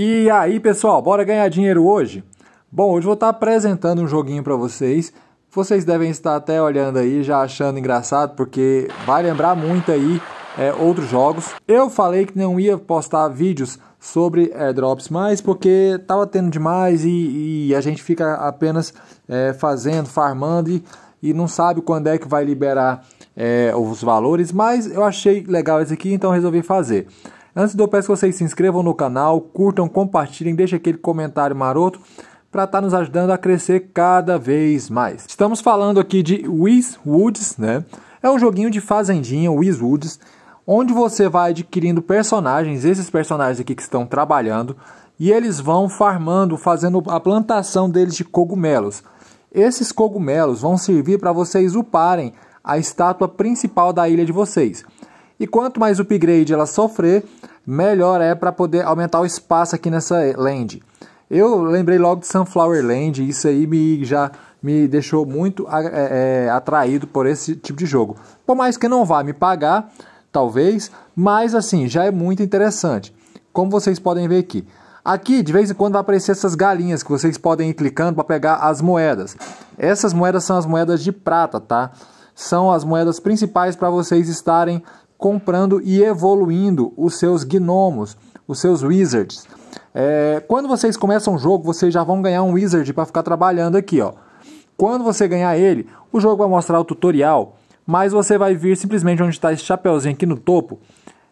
E aí, pessoal, bora ganhar dinheiro hoje? Bom, hoje vou estar apresentando um joguinho para vocês. Vocês devem estar até olhando aí, já achando engraçado, porque vai lembrar muito aí é, outros jogos. Eu falei que não ia postar vídeos sobre airdrops é, mais, porque tava tendo demais e, e a gente fica apenas é, fazendo, farmando e, e não sabe quando é que vai liberar é, os valores. Mas eu achei legal esse aqui, então resolvi fazer. Antes do eu peço que vocês se inscrevam no canal, curtam, compartilhem, deixem aquele comentário maroto para estar tá nos ajudando a crescer cada vez mais. Estamos falando aqui de Wiz Woods, né? É um joguinho de fazendinha, Wiz Woods, onde você vai adquirindo personagens, esses personagens aqui que estão trabalhando, e eles vão farmando, fazendo a plantação deles de cogumelos. Esses cogumelos vão servir para vocês uparem a estátua principal da ilha de vocês. E quanto mais upgrade ela sofrer, melhor é para poder aumentar o espaço aqui nessa land. Eu lembrei logo de Sunflower Land, e isso aí me, já me deixou muito é, é, atraído por esse tipo de jogo. Por mais que não vá me pagar, talvez, mas assim, já é muito interessante. Como vocês podem ver aqui. Aqui, de vez em quando, vai aparecer essas galinhas que vocês podem ir clicando para pegar as moedas. Essas moedas são as moedas de prata, tá? São as moedas principais para vocês estarem comprando e evoluindo os seus gnomos, os seus wizards. É, quando vocês começam o jogo, vocês já vão ganhar um wizard para ficar trabalhando aqui, ó. Quando você ganhar ele, o jogo vai mostrar o tutorial, mas você vai vir simplesmente onde está esse chapéuzinho aqui no topo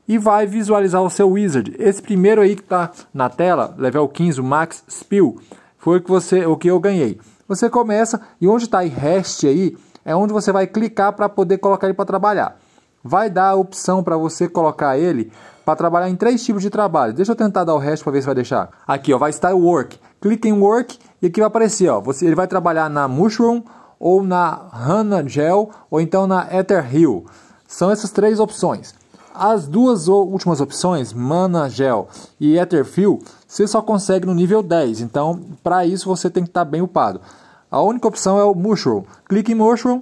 e vai visualizar o seu wizard. Esse primeiro aí que está na tela, level 15, o Max Spill, foi o que, você, o que eu ganhei. Você começa e onde está rest aí, é onde você vai clicar para poder colocar ele para trabalhar vai dar a opção para você colocar ele para trabalhar em três tipos de trabalho. Deixa eu tentar dar o resto para ver se vai deixar. Aqui, ó, vai estar o work. Clique em work e aqui vai aparecer, ó, você, ele vai trabalhar na Mushroom ou na Hana Gel ou então na Ether Hill. São essas três opções. As duas últimas opções, Mana Gel e ether hill, você só consegue no nível 10. Então, para isso você tem que estar tá bem upado. A única opção é o Mushroom. Clique em Mushroom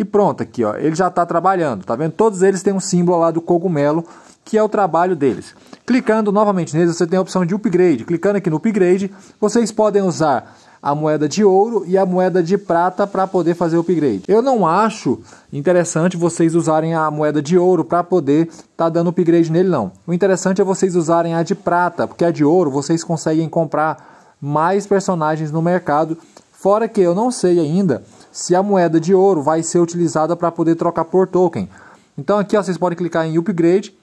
e pronto, aqui ó, ele já está trabalhando, tá vendo? Todos eles têm um símbolo lá do cogumelo, que é o trabalho deles. Clicando novamente neles, você tem a opção de upgrade. Clicando aqui no upgrade, vocês podem usar a moeda de ouro e a moeda de prata para poder fazer o upgrade. Eu não acho interessante vocês usarem a moeda de ouro para poder estar tá dando upgrade nele não. O interessante é vocês usarem a de prata, porque a de ouro vocês conseguem comprar mais personagens no mercado. Fora que eu não sei ainda se a moeda de ouro vai ser utilizada para poder trocar por token. Então aqui ó, vocês podem clicar em upgrade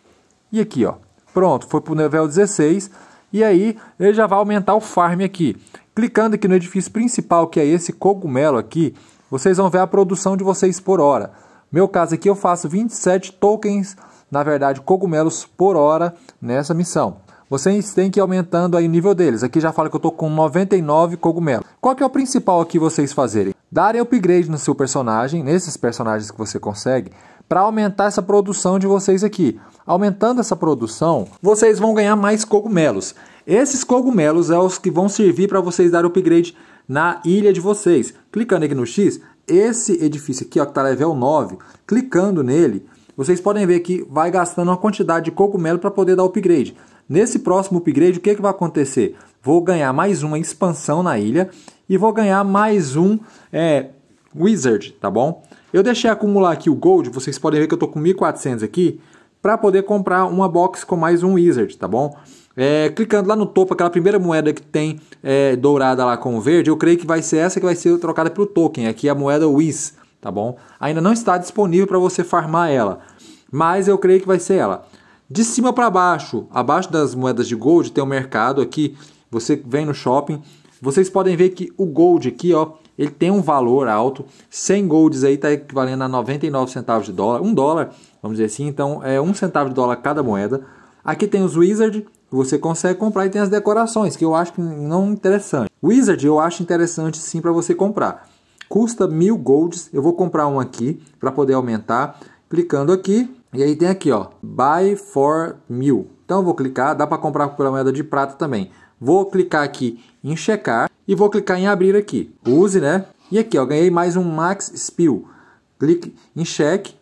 e aqui ó, pronto, foi para o nível 16 e aí ele já vai aumentar o farm aqui. Clicando aqui no edifício principal, que é esse cogumelo aqui, vocês vão ver a produção de vocês por hora. Meu caso aqui eu faço 27 tokens, na verdade cogumelos por hora nessa missão. Vocês têm que ir aumentando aí o nível deles. Aqui já fala que eu estou com 99 cogumelos. Qual que é o principal aqui vocês fazerem? Darem upgrade no seu personagem, nesses personagens que você consegue, para aumentar essa produção de vocês aqui. Aumentando essa produção, vocês vão ganhar mais cogumelos. Esses cogumelos é os que vão servir para vocês dar upgrade na ilha de vocês. Clicando aqui no X, esse edifício aqui, ó, que está level 9, clicando nele, vocês podem ver que vai gastando uma quantidade de cogumelo para poder dar upgrade. Nesse próximo upgrade, o que, que vai acontecer? Vou ganhar mais uma expansão na ilha e vou ganhar mais um é, Wizard, tá bom? Eu deixei acumular aqui o Gold, vocês podem ver que eu estou com 1.400 aqui, para poder comprar uma box com mais um Wizard, tá bom? É, clicando lá no topo, aquela primeira moeda que tem é, dourada lá com o verde, eu creio que vai ser essa que vai ser trocada pelo token, aqui é a moeda Wiz tá bom? Ainda não está disponível para você farmar ela, mas eu creio que vai ser ela. De cima para baixo, abaixo das moedas de gold, tem o um mercado aqui. Você vem no shopping, vocês podem ver que o gold aqui, ó, ele tem um valor alto. 100 golds aí está equivalendo a 99 centavos de dólar, 1 dólar, vamos dizer assim. Então é 1 centavo de dólar cada moeda. Aqui tem os wizard, você consegue comprar e tem as decorações, que eu acho que não interessante. Wizard eu acho interessante sim para você comprar custa mil golds. Eu vou comprar um aqui para poder aumentar. Clicando aqui, e aí tem aqui, ó, buy for mil. Então eu vou clicar, dá para comprar pela moeda de prata também. Vou clicar aqui em checar e vou clicar em abrir aqui. Use, né? E aqui, ó, ganhei mais um Max Spill. Clique em cheque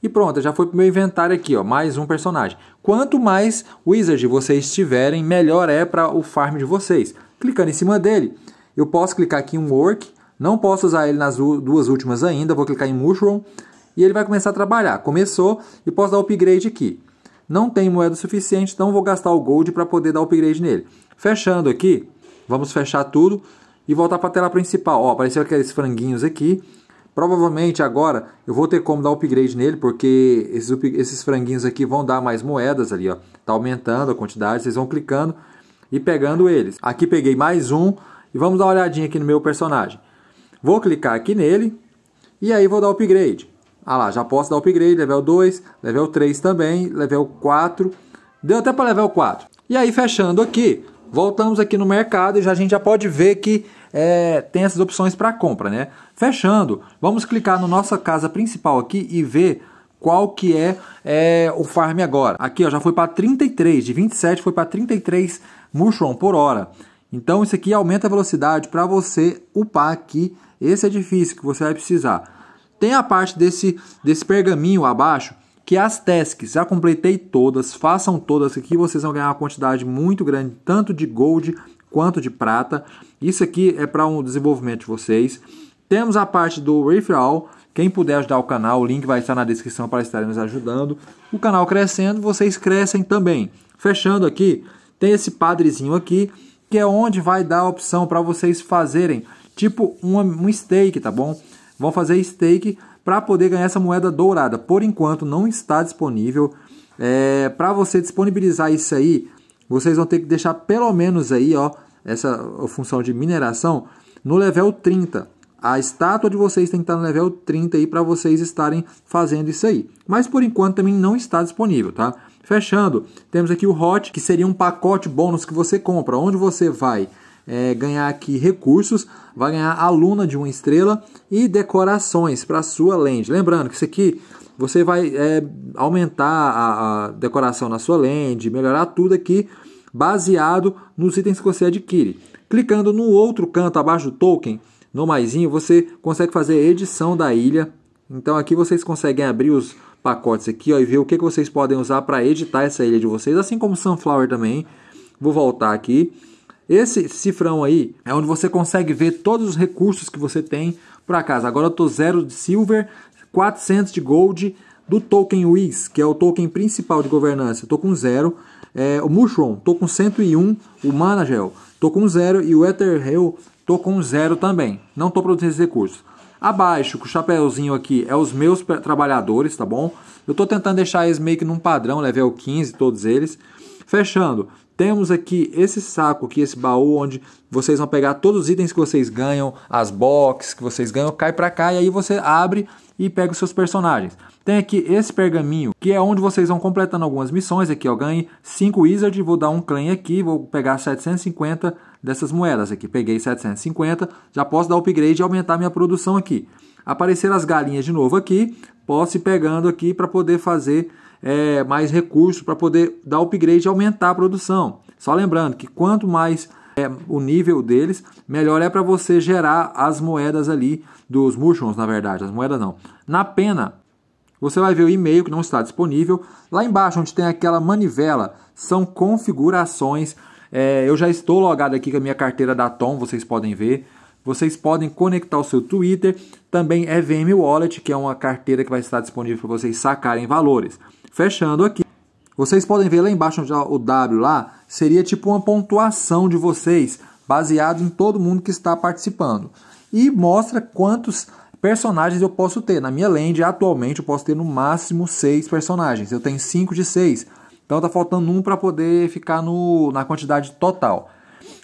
e pronto, já foi para o meu inventário aqui, ó, mais um personagem. Quanto mais Wizard vocês tiverem, melhor é para o farm de vocês. Clicando em cima dele, eu posso clicar aqui em Work não posso usar ele nas duas últimas ainda, vou clicar em Mushroom e ele vai começar a trabalhar. Começou e posso dar upgrade aqui. Não tem moeda suficiente, então vou gastar o gold para poder dar upgrade nele. Fechando aqui, vamos fechar tudo e voltar para a tela principal. Ó, apareceu aqueles franguinhos aqui. Provavelmente agora eu vou ter como dar upgrade nele, porque esses, esses franguinhos aqui vão dar mais moedas ali, ó. Tá aumentando a quantidade, vocês vão clicando e pegando eles. Aqui peguei mais um e vamos dar uma olhadinha aqui no meu personagem. Vou clicar aqui nele e aí vou dar upgrade. Ah lá, já posso dar upgrade, level 2, level 3 também, level 4. Deu até para level 4. E aí fechando aqui, voltamos aqui no mercado e já, a gente já pode ver que é, tem essas opções para compra, né? Fechando, vamos clicar na no nossa casa principal aqui e ver qual que é, é o farm agora. Aqui ó, já foi para 33, de 27 foi para 33 mushroom por hora. Então isso aqui aumenta a velocidade para você upar aqui esse é difícil que você vai precisar. Tem a parte desse, desse pergaminho abaixo que é as tasks, já completei todas, façam todas aqui, vocês vão ganhar uma quantidade muito grande, tanto de gold quanto de prata. Isso aqui é para um desenvolvimento de vocês. Temos a parte do referral, quem puder ajudar o canal, o link vai estar na descrição para estarem nos ajudando. O canal crescendo, vocês crescem também. Fechando aqui, tem esse padrezinho aqui, que é onde vai dar a opção para vocês fazerem tipo um, um steak tá bom? Vão fazer steak para poder ganhar essa moeda dourada. Por enquanto não está disponível. É, para você disponibilizar isso aí, vocês vão ter que deixar pelo menos aí, ó, essa função de mineração no level 30. A estátua de vocês tem que estar no level 30 aí para vocês estarem fazendo isso aí. Mas por enquanto também não está disponível, tá? Fechando, temos aqui o Hot, que seria um pacote bônus que você compra. Onde você vai é, ganhar aqui recursos, vai ganhar aluna de uma estrela e decorações para a sua land. Lembrando que isso aqui você vai é, aumentar a, a, decoração na sua land, melhorar tudo aqui baseado nos itens que você adquire. Clicando no outro canto abaixo do token, no maisinho, você consegue fazer a edição da ilha. Então aqui vocês conseguem abrir os pacotes aqui ó, e ver o que, que vocês podem usar para editar essa ilha de vocês, assim como Sunflower também. Vou voltar aqui esse cifrão aí é onde você consegue ver todos os recursos que você tem para casa. Agora eu tô zero de silver, 400 de gold do token Wiz, que é o token principal de governança. Eu tô com zero. É, o Mushroom, tô com 101. O Managel, tô com zero. E o Etherhill, tô com zero também. Não tô produzindo esses recursos. Abaixo, com o chapéuzinho aqui, é os meus trabalhadores, tá bom? Eu tô tentando deixar eles meio que num padrão, level 15, todos eles. Fechando, temos aqui esse saco aqui, esse baú, onde vocês vão pegar todos os itens que vocês ganham, as boxes que vocês ganham, cai para cá e aí você abre e pega os seus personagens. Tem aqui esse pergaminho, que é onde vocês vão completando algumas missões. Aqui, ó, ganhei 5 Wizard, vou dar um claim aqui, vou pegar 750 dessas moedas aqui. Peguei 750, já posso dar upgrade e aumentar minha produção aqui. Aparecer as galinhas de novo aqui, posso ir pegando aqui para poder fazer é, mais recursos para poder dar upgrade e aumentar a produção. Só lembrando que quanto mais é, o nível deles, melhor é para você gerar as moedas ali dos Mushrooms, na verdade, as moedas não. Na pena, você vai ver o e-mail que não está disponível. Lá embaixo, onde tem aquela manivela, são configurações. É, eu já estou logado aqui com a minha carteira da Tom, vocês podem ver. Vocês podem conectar o seu Twitter, também é VM Wallet, que é uma carteira que vai estar disponível para vocês sacarem valores. Fechando aqui. Vocês podem ver lá embaixo o W lá, seria tipo uma pontuação de vocês, baseado em todo mundo que está participando. E mostra quantos personagens eu posso ter. Na minha land, atualmente, eu posso ter no máximo 6 personagens. Eu tenho 5 de 6. Então tá faltando um para poder ficar no, na quantidade total.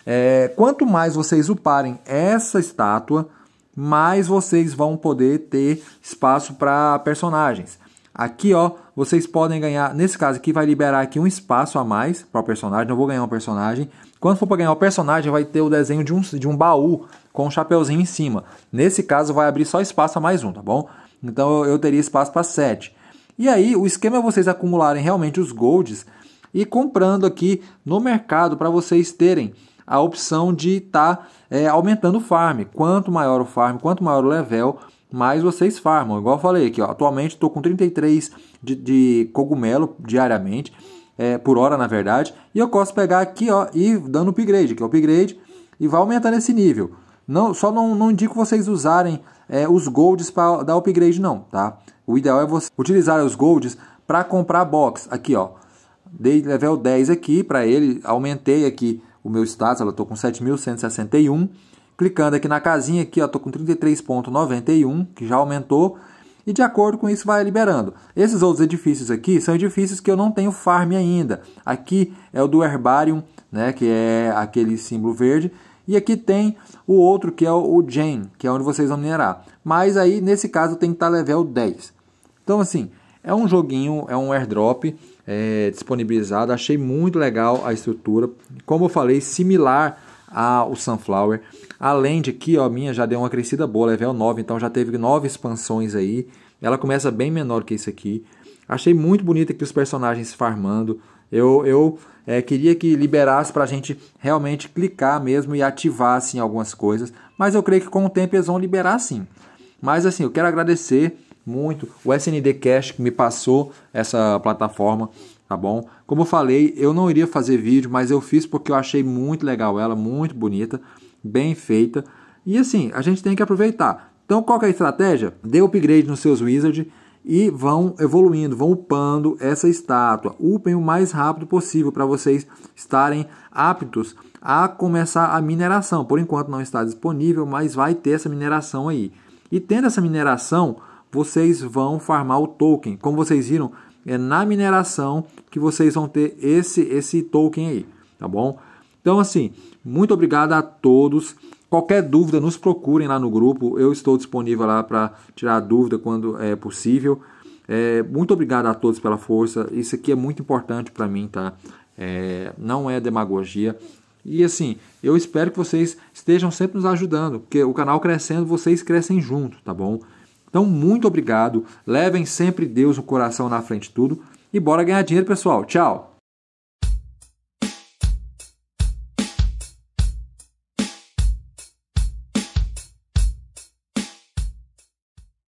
É, quanto mais vocês uparem essa estátua, mais vocês vão poder ter espaço para personagens. Aqui, ó, vocês podem ganhar, nesse caso aqui vai liberar aqui um espaço a mais para o personagem, não vou ganhar um personagem. Quando for para ganhar o um personagem, vai ter o desenho de um, de um baú com um chapeuzinho em cima. Nesse caso, vai abrir só espaço a mais um, tá bom? Então eu teria espaço para 7. E aí, o esquema é vocês acumularem realmente os golds e comprando aqui no mercado para vocês terem a opção de estar tá, é, aumentando o farm. Quanto maior o farm, quanto maior o level, mas vocês farmam. Igual eu falei aqui, ó, atualmente estou com 33 de, de cogumelo diariamente, é, por hora na verdade, e eu posso pegar aqui ó, e dando upgrade, que é o upgrade, e vai aumentando esse nível. Não, só não, não indico vocês usarem é, os golds para dar upgrade não, tá? O ideal é você utilizar os golds para comprar box. Aqui ó, dei level 10 aqui para ele, aumentei aqui o meu status, eu estou com 7.161 Clicando aqui na casinha, aqui, ó, tô com 33,91, que já aumentou. E de acordo com isso vai liberando. Esses outros edifícios aqui são edifícios que eu não tenho farm ainda. Aqui é o do Herbarium, né, que é aquele símbolo verde. E aqui tem o outro que é o Gen, que é onde vocês vão minerar. Mas aí, nesse caso, tem que estar level 10. Então, assim, é um joguinho, é um airdrop é, disponibilizado. Achei muito legal a estrutura. Como eu falei, similar ao Sunflower. Além de que, ó, minha já deu uma crescida boa, level 9, então já teve 9 expansões aí. Ela começa bem menor que isso aqui. Achei muito bonito aqui os personagens farmando. Eu, eu é, queria que liberasse para gente realmente clicar mesmo e ativar assim, algumas coisas. Mas eu creio que com o tempo eles vão liberar sim. Mas assim, eu quero agradecer muito o SND Cash que me passou essa plataforma, tá bom? Como eu falei, eu não iria fazer vídeo, mas eu fiz porque eu achei muito legal ela, muito bonita bem feita. E assim, a gente tem que aproveitar. Então, qual é a estratégia? Dê upgrade nos seus Wizards e vão evoluindo, vão upando essa estátua. Upem o mais rápido possível para vocês estarem aptos a começar a mineração. Por enquanto não está disponível, mas vai ter essa mineração aí. E tendo essa mineração, vocês vão farmar o token. Como vocês viram, é na mineração que vocês vão ter esse esse token aí, tá bom? Então, assim, muito obrigado a todos. Qualquer dúvida, nos procurem lá no grupo. Eu estou disponível lá para tirar dúvida quando é possível. É, muito obrigado a todos pela força. Isso aqui é muito importante para mim, tá? É, não é demagogia. E assim, eu espero que vocês estejam sempre nos ajudando, porque o canal crescendo, vocês crescem junto, tá bom? Então, muito obrigado. Levem sempre Deus o coração na frente de tudo. E bora ganhar dinheiro, pessoal. Tchau!